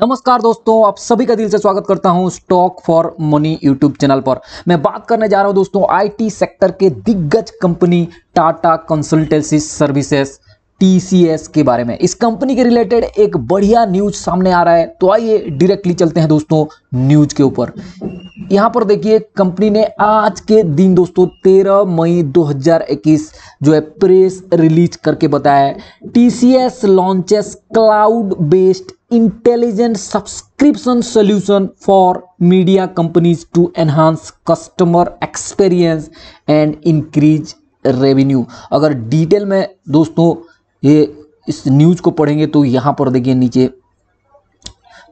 नमस्कार दोस्तों आप सभी का दिल से स्वागत करता हूं stock for money YouTube channel पर मैं बात करने जा रहा हूं दोस्तों आईटी सेक्टर के दिग्गज company Tata Consultancy Services TCS के बारे में इस कंपनी के रिलेटेड एक बढ़िया न्यूज सामने आ रहा है तो आइए डायरेक्टली चलते हैं दोस्तों न्यूज के ऊपर यहाँ पर देखिए कंपनी ने आज के दिन दोस्तों 13 मई 2021 जो है प्रेस रिलीज करके बताया है TCS launches cloud based intelligent subscription solution for media companies to enhance customer experience and increase revenue अगर डिटेल में दोस्तों ये इस न्यूज को पढ़ेंगे तो यहाँ पर देखिए नीचे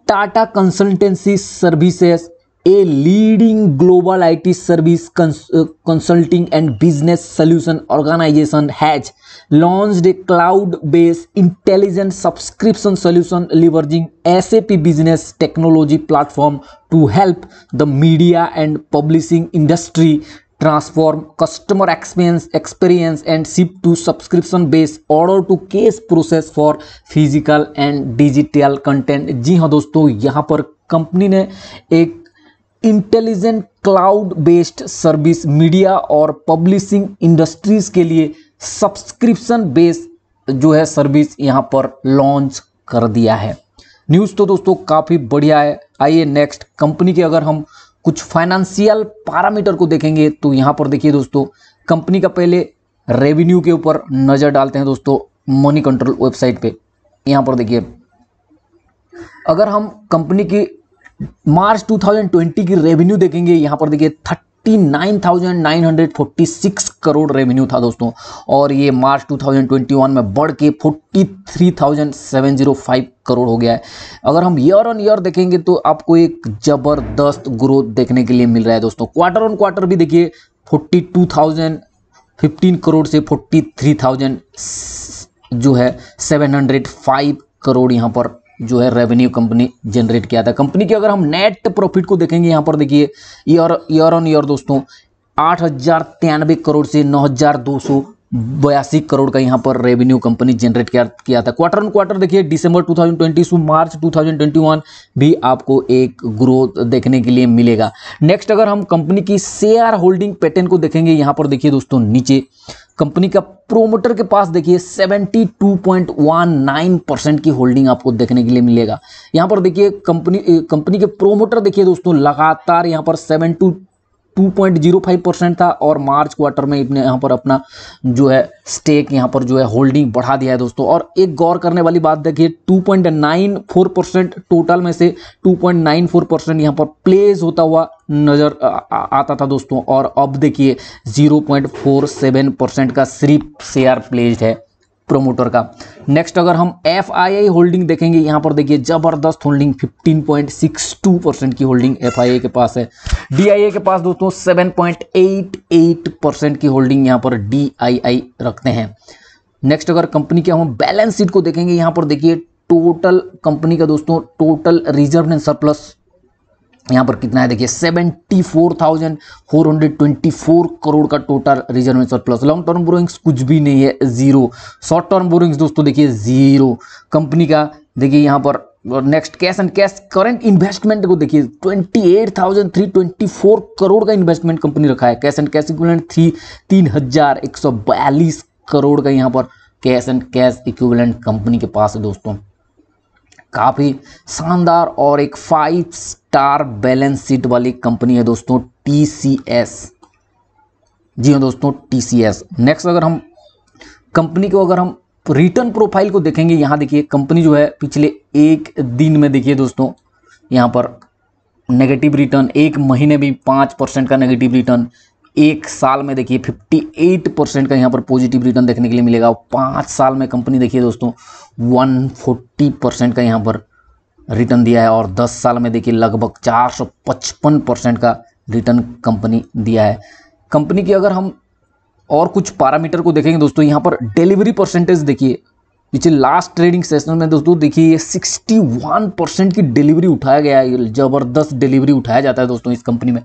Tata Consultancy Services a leading global I T service consulting and business solution organisation has launch a cloud base intelligent subscription solution leveraging S business technology platform to help the media and publishing industry transform customer experience experience and shift to subscription base order to cash process for physical and digital content जी हाँ दोस्तों यहाँ पर company ने एक intelligent cloud based service media और publishing industries के लिए सब्सक्रिप्शन बेस्ड जो है सर्विस यहां पर लॉन्च कर दिया है न्यूज़ तो दोस्तों काफ़ी बढ़िया है आइए नेक्स्ट कंपनी के अगर हम कुछ फाइनेंशियल पैरामीटर को देखेंगे तो यहां पर देखिए दोस्तों कंपनी का पहले रेवेन्यू के ऊपर नज़र डालते हैं दोस्तों मनी कंट्रोल वेबसाइट पे यहां पर देखिए अगर हम कंपनी की मार्च 2020 की रेवेन्यू देखेंगे यहाँ पर देखिए thirty nine thousand nine hundred forty six crore revenue था दोस्तों और ये मार्च 2021 में बढ़ के forty three thousand seven zero five crore हो गया है अगर हम ईयर ऑन ईयर देखेंगे तो आपको एक ज़बरदस्त ग्रोथ देखने के लिए मिल रहा है दोस्तों क्वार्टर ऑन क्वार्टर भी देखिए forty two thousand fifteen crore से फोर्टी थ्री थाउजेंड जो है सेवन हंड्रेड फाइव करोड़ यहाँ पर जो है रेवेन्यू कंपनी जनरेट किया था कंपनी की अगर हम नेट प्रॉफिट को देखेंगे यहाँ पर देखिए ईयर ईयर ऑन ईयर दोस्तों आठ हज़ार तिरानवे करोड़ से नौ हज़ार दो सौ बयासी करोड़ का यहाँ पर रेवेन्यू कंपनी जनरेट किया था क्वार्टर ऑन क्वार्टर देखिए दिसंबर 2020 टू मार्च 2021 भी आपको एक ग्रोथ देखने के लिए मिलेगा नेक्स्ट अगर हम कंपनी की शेयर होल्डिंग पैटर्न को देखेंगे यहाँ पर देखिए दोस्तों नीचे कंपनी का प्रोमोटर के पास देखिए 72.19 परसेंट की होल्डिंग आपको देखने के लिए मिलेगा यहां पर देखिए कंपनी कंपनी के प्रोमोटर देखिए दोस्तों लगातार यहां पर 2.05 परसेंट था और मार्च क्वार्टर में इतने यहाँ पर अपना जो है स्टेक यहाँ पर जो है होल्डिंग बढ़ा दिया है दोस्तों और एक गौर करने वाली बात देखिए 2.94 परसेंट टोटल में से 2.94 परसेंट यहाँ पर प्लेस होता हुआ नज़र आता था दोस्तों और अब देखिए 0.47 परसेंट का सिर्फ शेयर प्लेस्ड है प्रोमोटर का नेक्स्ट अगर हम एफ होल्डिंग देखेंगे यहाँ पर देखिए जबरदस्त होल्डिंग 15.62 परसेंट की होल्डिंग एफ के पास है डी के पास दोस्तों 7.88 परसेंट की होल्डिंग यहाँ पर डी रखते हैं नेक्स्ट अगर कंपनी के हम बैलेंस शीट को देखेंगे यहाँ पर देखिए टोटल कंपनी का दोस्तों टोटल रिजर्व एंड सरप्लस यहाँ पर कितना है देखिए seventy four thousand four hundred twenty four crore का total reserve surplus long term borrowings कुछ भी नहीं है जीरो शॉर्ट टर्म बोरिंग्स दोस्तों देखिए जीरो कंपनी का देखिए यहाँ पर और next cash and cash current investment को देखिए 28,324 करोड़ का इन्वेस्टमेंट कंपनी रखा है cash and cash equivalent three तीन हजार एक सौ बयालीस करोड़ का यहाँ पर cash and cash equivalent company के पास है दोस्तों काफ़ी शानदार और एक फाइव स्टार बैलेंस शीट वाली कंपनी है दोस्तों टीसीएस जी हाँ दोस्तों टीसीएस नेक्स्ट अगर हम कंपनी को अगर हम रिटर्न प्रोफाइल को देखेंगे यहाँ देखिए कंपनी जो है पिछले एक दिन में देखिए दोस्तों यहाँ पर नेगेटिव रिटर्न एक महीने भी पाँच परसेंट का नेगेटिव रिटर्न एक साल में देखिए 58 परसेंट का यहाँ पर पॉजिटिव रिटर्न देखने के लिए मिलेगा पाँच साल में कंपनी देखिए दोस्तों 140 परसेंट का यहाँ पर रिटर्न दिया है और 10 साल में देखिए लगभग 455 परसेंट का रिटर्न कंपनी दिया है कंपनी की अगर हम और कुछ पैरामीटर को देखेंगे दोस्तों यहाँ पर डिलीवरी परसेंटेज देखिए पीछे लास्ट ट्रेडिंग सेशन में दोस्तों देखिए ये 61 परसेंट की डिलीवरी उठाया गया है ज़बरदस्त डिलीवरी उठाया जाता है दोस्तों इस कंपनी में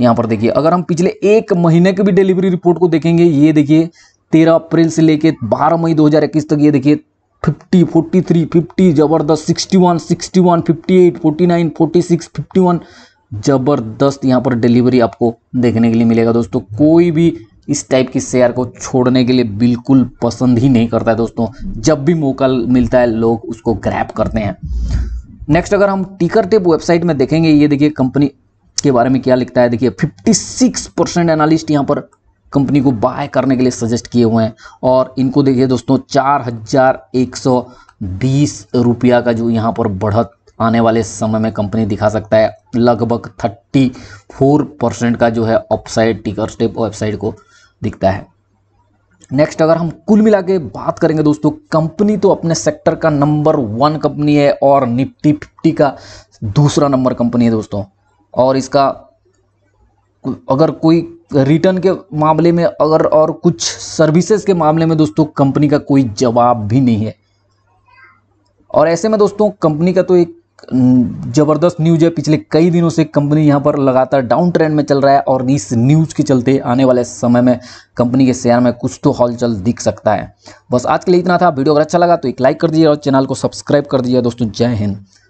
यहाँ पर देखिए अगर हम पिछले एक महीने की भी डिलीवरी रिपोर्ट को देखेंगे ये देखिए तेरह अप्रैल से लेके बारह मई 2021 तक ये देखिए फिफ्टी फोर्टी थ्री फिफ्टी ज़बरदस्त sixty one sixty one fifty eight forty nine forty six fifty one ज़बरदस्त यहाँ पर डिलीवरी आपको देखने के लिए मिलेगा दोस्तों कोई भी इस टाइप की शेयर को छोड़ने के लिए बिल्कुल पसंद ही नहीं करता है दोस्तों जब भी मौका मिलता है लोग उसको ग्रैप करते हैं नेक्स्ट अगर हम टिकर टेप वेबसाइट में देखेंगे ये देखिए कंपनी के बारे में क्या लिखता है देखिए 56 परसेंट एनालिस्ट यहाँ पर कंपनी को बाय करने के लिए सजेस्ट किए हुए हैं और इनको देखिए दोस्तों चार हज़ार एक सौ बीस रुपया का जो यहाँ पर बढ़त आने वाले समय में कंपनी दिखा सकता है लगभग थर्टी फोर परसेंट का जो है ऑफसाइड टिकर स्टेप वेबसाइट को दिखता है नेक्स्ट अगर हम कुल मिला के बात करेंगे दोस्तों कंपनी तो अपने सेक्टर का नंबर वन कंपनी है और निफ्टी फिफ्टी का दूसरा नंबर कंपनी है दोस्तों और इसका अगर कोई रिटर्न के मामले में अगर और कुछ सर्विसेज के मामले में दोस्तों कंपनी का कोई जवाब भी नहीं है और ऐसे में दोस्तों कंपनी का तो एक ज़बरदस्त न्यूज है पिछले कई दिनों से कंपनी यहाँ पर लगातार डाउन ट्रेंड में चल रहा है और इस न्यूज़ के चलते आने वाले समय में कंपनी के शेयर में कुछ तो हलचल दिख सकता है बस आज के लिए इतना था वीडियो अगर अच्छा लगा तो एक लाइक कर दीजिए और चैनल को सब्सक्राइब कर दीजिए दोस्तों जय हिंद